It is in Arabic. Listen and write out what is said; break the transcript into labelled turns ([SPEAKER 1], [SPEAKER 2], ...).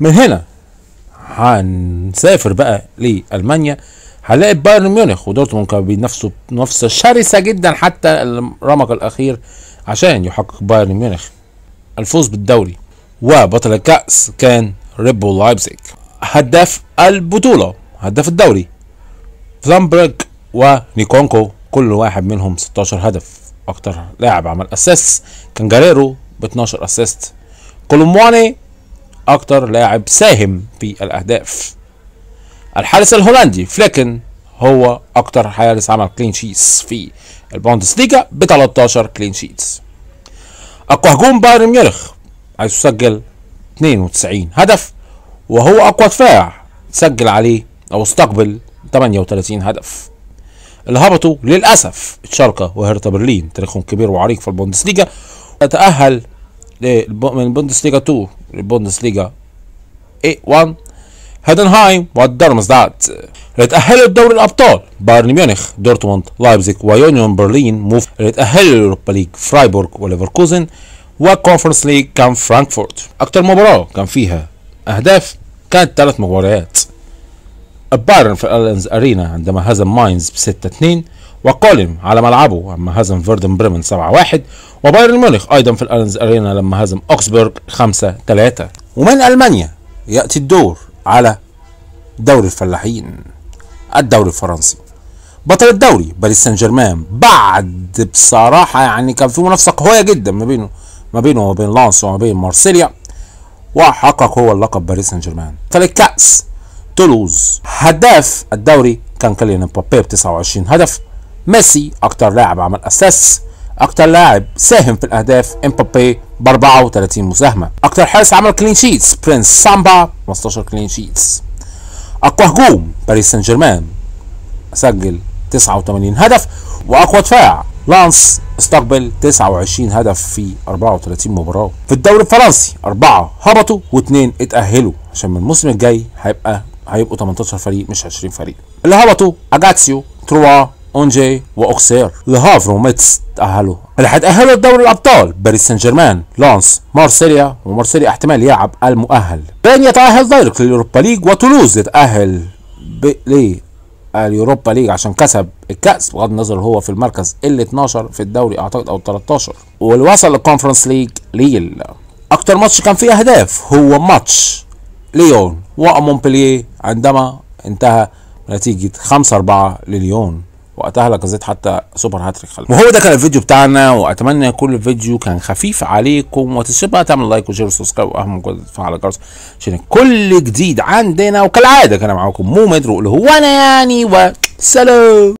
[SPEAKER 1] من هنا هنسافر بقى لالمانيا هنلاقي بايرن ميونخ ودورتموند كانوا بينافسوا منافسه شرسه جدا حتى الرمق الاخير عشان يحقق بايرن ميونخ الفوز بالدوري وبطل الكأس كان ريبو لايبزيج هداف البطولة هداف الدوري فلامبرج ونيكونكو كل واحد منهم 16 هدف اكتر لاعب عمل اسيست كان جاريرو ب 12 اسيست كولومواني أكتر لاعب ساهم في الأهداف الحارس الهولندي فليكن هو أكتر حارس عمل كلين شيتس في البوندسليجا ب 13 كلين شيتس أقوى هجوم بايرن ميونخ عايز يسجل 92 هدف وهو أقوى دفاع سجل عليه أو استقبل 38 هدف اللي هبطوا للأسف تشاركا وهرتا برلين تاريخهم كبير وعريق في البوندسليجا تأهل من البوندسليجا 2 البوندسليجا A1 إيه، هيدنهايم والدارمزدات اللي تأهلوا لدوري الأبطال بايرن ميونخ دورتموند لايبزيك ويونيون برلين موف اللي تأهلوا ليج فرايبورغ وليفركوزن وكونفرنس ليج كان فرانكفورت أكتر مباراة كان فيها أهداف كانت ثلاث مباريات البايرن في الألينز أرينا عندما هزم ماينز بستة 6-2 وقالم على ملعبه لما هزم فيردن بريمن 7-1 وبايرن ميونخ أيضا في الالنز أرينا لما هزم أوكسبورغ 5-3 ومن ألمانيا يأتي الدور على دوري الفلاحين الدوري الفرنسي بطل الدوري باريس سان جيرمان بعد بصراحة يعني كان في منافسة قوية جدا ما بينه ما بينه وما بين لانس وما بين مارسيليا وحقق هو اللقب باريس سان جيرمان بطل الكأس تولوز هداف الدوري كان كيليان مبابي ب 29 هدف ميسي أكتر لاعب عمل أساس أكتر لاعب ساهم في الأهداف امبابي ب 34 مساهمة أكتر حارس عمل كلين شيتس برنس سامبا 15 كلين شيتس أقوى هجوم باريس سان جيرمان سجل 89 هدف وأقوى دفاع لانس استقبل 29 هدف في 34 مباراة في الدوري الفرنسي أربعة هبطوا واثنين اتأهلوا عشان من الموسم الجاي هيبقى هيبقوا 18 فريق مش 20 فريق اللي هبطوا أجاتسيو تروا اونجي واوكسير لهافر وميتس تأهلوا اللي هيتأهلوا لدوري الأبطال باريس سان جيرمان لانس مارسيليا ومارسيليا احتمال يلعب المؤهل بان يتأهل دايركت لليوروبا ليج وتولوز يتأهل لي اليوروبا ليج عشان كسب الكاس بغض النظر هو في المركز ال 12 في الدوري اعتقد او 13 واللي وصل للكونفرنس ليج ليل اكتر ماتش كان فيه اهداف هو ماتش ليون ومونبلييه عندما انتهى نتيجه 5 4 لليون وقتها لاكازيت حتى سوبر هاتريك خلف وهو ده كان الفيديو بتاعنا واتمنى يكون الفيديو كان خفيف عليكم وتسيبها تعمل لايك وشير وسبسكرايب واهم جزء تفعل الجرس عشان كل جديد عندنا وكالعاده كان معاكم مو مدرو اللي هو انا يعني وسلام